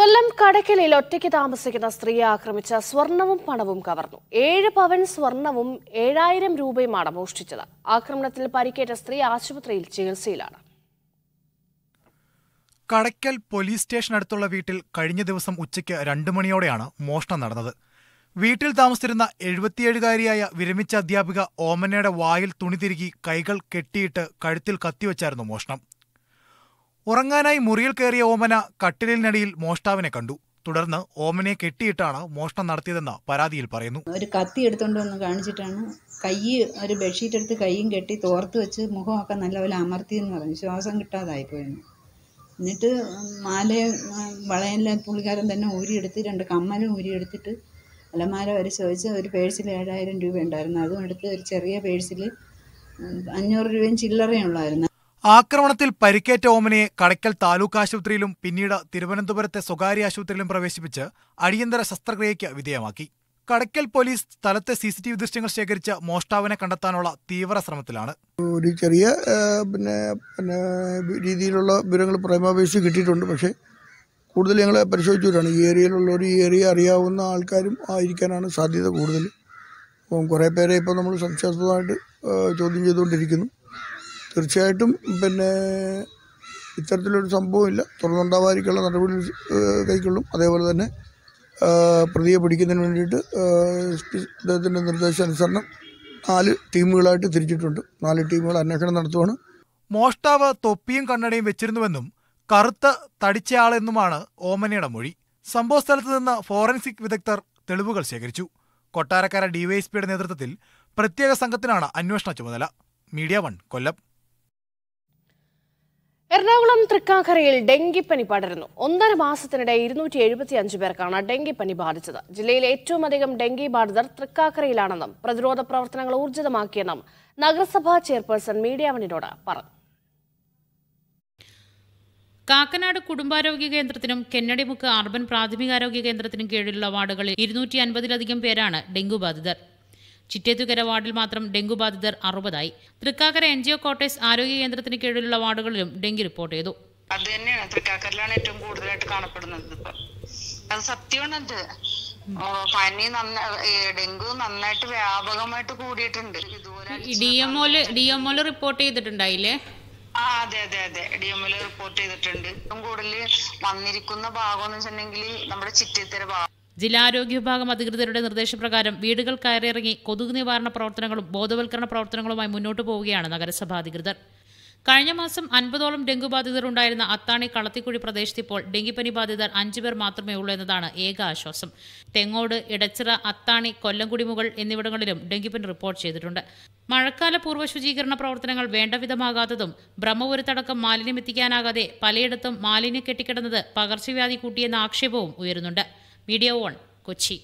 കൊല്ലം കടക്കലിൽ ഒറ്റയ്ക്ക് താമസിക്കുന്ന സ്ത്രീയെ ആക്രമിച്ച സ്വർണവും പണവും കവർന്നു ഏഴ് പവൻ സ്വർണവും ഏഴായിരം രൂപയുമാണ് മോഷ്ടിച്ചത് ആക്രമണത്തിൽ പരിക്കേറ്റ സ്ത്രീ ആശുപത്രിയിൽ ചികിത്സയിലാണ് കടയ്ക്കൽ പോലീസ് സ്റ്റേഷൻ അടുത്തുള്ള വീട്ടിൽ കഴിഞ്ഞ ദിവസം ഉച്ചയ്ക്ക് രണ്ടു മണിയോടെയാണ് മോഷണം നടന്നത് വീട്ടിൽ താമസിച്ചിരുന്ന എഴുപത്തിയേഴുകാരിയായ വിരമിച്ച അധ്യാപിക ഓമനയുടെ വായിൽ തുണി തിരുകി കൈകൾ കെട്ടിയിട്ട് കഴുത്തിൽ കത്തിവെച്ചായിരുന്നു മോഷണം ഉറങ്ങാനായി മുറിയിൽ കയറിയ ഓമന കട്ടിലിനടിയിൽ മോഷ്ടാവിനെ കണ്ടു തുടർന്ന് ഓമനെ കെട്ടിയിട്ടാണ് മോഷണം നടത്തിയതെന്ന് പരാതിയിൽ പറയുന്നു ഒരു കത്തി എടുത്തുകൊണ്ട് വന്ന് കാണിച്ചിട്ടാണ് കൈ ഒരു ബെഡ്ഷീറ്റ് എടുത്ത് കൈയും കെട്ടി തോർത്ത് വെച്ച് മുഖമൊക്കെ നല്ലപോലെ അമർത്തി എന്ന് പറഞ്ഞു ശ്വാസം പോയിരുന്നു എന്നിട്ട് മാലയും വളയെല്ലാം പുള്ളിക്കാരൻ തന്നെ ഊരിയെടുത്ത് രണ്ട് കമ്മലും ഊരിയെടുത്തിട്ട് അലമാര വരെ ചോദിച്ച് ഒരു പേഴ്സിൽ ഏഴായിരം രൂപ ഉണ്ടായിരുന്നു അതും എടുത്ത് ഒരു ചെറിയ പേഴ്സിൽ അഞ്ഞൂറ് രൂപയും ചില്ലറയും ഉള്ളായിരുന്നു ആക്രമണത്തിൽ പരിക്കേറ്റ ഓമനയെ കടയ്ക്കൽ താലൂക്ക് ആശുപത്രിയിലും പിന്നീട് തിരുവനന്തപുരത്തെ സ്വകാര്യ ആശുപത്രിയിലും പ്രവേശിപ്പിച്ച് അടിയന്തര ശസ്ത്രക്രിയയ്ക്ക് വിധേയമാക്കി കടയ്ക്കൽ പോലീസ് സ്ഥലത്തെ സി സി ടി വി ദൃശ്യങ്ങൾ ശേഖരിച്ച് മോഷ്ടാവിനെ കണ്ടെത്താനുള്ള തീവ്ര ശ്രമത്തിലാണ് ഒരു ചെറിയ പിന്നെ പിന്നെ രീതിയിലുള്ള വിവരങ്ങൾ പ്രേമാപേക്ഷ കിട്ടിയിട്ടുണ്ട് പക്ഷേ കൂടുതൽ ഞങ്ങൾ പരിശോധിച്ചിട്ടാണ് ഈ ഏരിയയിലുള്ള ഒരു ഏരിയ അറിയാവുന്ന ആൾക്കാരും ആയിരിക്കാനാണ് സാധ്യത കൂടുതൽ അപ്പം കുറേ പേരെ ഇപ്പോൾ നമ്മൾ സംശയാസ്പദമായിട്ട് ചോദ്യം ചെയ്തുകൊണ്ടിരിക്കുന്നു തീർച്ചയായിട്ടും പിന്നെ ഇത്തരത്തിലൊരു സംഭവമില്ല തുറന്നുണ്ടാവാതിരിക്കുള്ള നടപടി കൈക്കൊള്ളും അതേപോലെ തന്നെ പ്രതിയെ പിടിക്കുന്നതിന് വേണ്ടിയിട്ട് അദ്ദേഹത്തിൻ്റെ നിർദ്ദേശാനുസരണം നാല് ടീമുകളായിട്ട് തിരിച്ചിട്ടുണ്ട് നാല് ടീമുകൾ അന്വേഷണം നടത്തുവാണ് മോഷ്ടാവ് തൊപ്പിയും കണ്ണടയും വെച്ചിരുന്നുവെന്നും കറുത്ത തടിച്ചയാളെന്നുമാണ് ഓമനയുടെ മൊഴി സ്ഥലത്ത് നിന്ന് ഫോറൻസിക് വിദഗ്ധർ തെളിവുകൾ ശേഖരിച്ചു കൊട്ടാരക്കര ഡിവൈഎസ്പിയുടെ നേതൃത്വത്തിൽ പ്രത്യേക സംഘത്തിനാണ് അന്വേഷണ ചുമതല മീഡിയ വൺ കൊല്ലം എറണാകുളം തൃക്കാക്കരയിൽ ഡെങ്കിപ്പനി പടരുന്നു ഒന്നര മാസത്തിനിടെ ഇരുന്നൂറ്റി എഴുപത്തി അഞ്ച് പേർക്കാണ് ഡെങ്കിപ്പനി ബാധിച്ചത് ജില്ലയിൽ ഏറ്റവും അധികം ഡെങ്കി ബാധിതർ തൃക്കാക്കരയിലാണെന്നും പ്രതിരോധ പ്രവർത്തനങ്ങൾ ഊർജിതമാക്കിയെന്നും നഗരസഭാ ചെയർപേഴ്സൺ മീഡിയാവണിനോട് പറഞ്ഞു കാക്കനാട് കുടുംബാരോഗ്യ കേന്ദ്രത്തിനും കെന്നടിമുക്ക് അർബൻ പ്രാഥമികാരോഗ്യ കേന്ദ്രത്തിനും കീഴിലുള്ള വാർഡുകളിൽ ഇരുന്നൂറ്റി അൻപതിലധികം പേരാണ് ഡെങ്കു ബാധിതർ ചിറ്റേത്തുകര വാർഡിൽ മാത്രം ഡെങ്കു ബാധിതർ അറുപതായി തൃക്കാക്കര എൻ ജിഒ കോട്ടേഴ്സ് ആരോഗ്യ കേന്ദ്രത്തിന് കീഴിലുള്ള വാർഡുകളിലും ഡെങ്കി റിപ്പോർട്ട് ചെയ്തു അത് തന്നെയാണ് തൃക്കാക്കരയിലാണ് ഏറ്റവും കൂടുതലായിട്ട് കാണപ്പെടുന്നത് ഇപ്പൊ അത് സത്യമാണത് പനി ഡെങ്കു നന്നായിട്ട് വ്യാപകമായിട്ട് കൂടിയിട്ടുണ്ട് ഡി എംഒല് ഡി റിപ്പോർട്ട് ചെയ്തിട്ടുണ്ടായില്ലേ ആ അതെ അതെ അതെ ഡി എംഒല് റിപ്പോർട്ട് ചെയ്തിട്ടുണ്ട് ഏറ്റവും കൂടുതൽ വന്നിരിക്കുന്ന ഭാഗം എന്ന് വെച്ചിട്ടുണ്ടെങ്കിൽ നമ്മുടെ ചിറ്റിത്തര ഭാഗം ജില്ലാരോഗ്യ വിഭാഗം അധികൃതരുടെ നിർദ്ദേശപ്രകാരം വീടുകൾ കയറിയിറങ്ങി കൊതുക് നിവാരണ പ്രവർത്തനങ്ങളും ബോധവൽക്കരണ പ്രവർത്തനങ്ങളുമായി മുന്നോട്ട് പോവുകയാണ് നഗരസഭാ അധികൃതർ കഴിഞ്ഞ മാസം അൻപതോളം ബാധിതർ ഉണ്ടായിരുന്ന അത്താണി കളത്തിക്കുഴി പ്രദേശത്ത് ഇപ്പോൾ ഡെങ്കിപ്പനി ബാധിതർ അഞ്ചുപേർ മാത്രമേ ഉള്ളൂ എന്നതാണ് ഏക ആശ്വാസം തെങ്ങോട് ഇടച്ചിറ അത്താണി കൊല്ലംകുടിമുകൾ എന്നിവിടങ്ങളിലും ഡെങ്കിപ്പനി റിപ്പോർട്ട് ചെയ്തിട്ടുണ്ട് മഴക്കാല പൂർവ്വ ശുചീകരണ പ്രവർത്തനങ്ങൾ വേണ്ടവിധമാകാത്തതും ബ്രഹ്മപുരത്തടക്കം മാലിന്യം എത്തിക്കാനാകാതെ പലയിടത്തും മാലിന്യം കെട്ടിക്കിടന്നത് പകർച്ചവ്യാധി കൂട്ടിയെന്ന ആക്ഷേപവും ഉയരുന്നുണ്ട് വീഡിയോ ഓൺ കൊച്ചി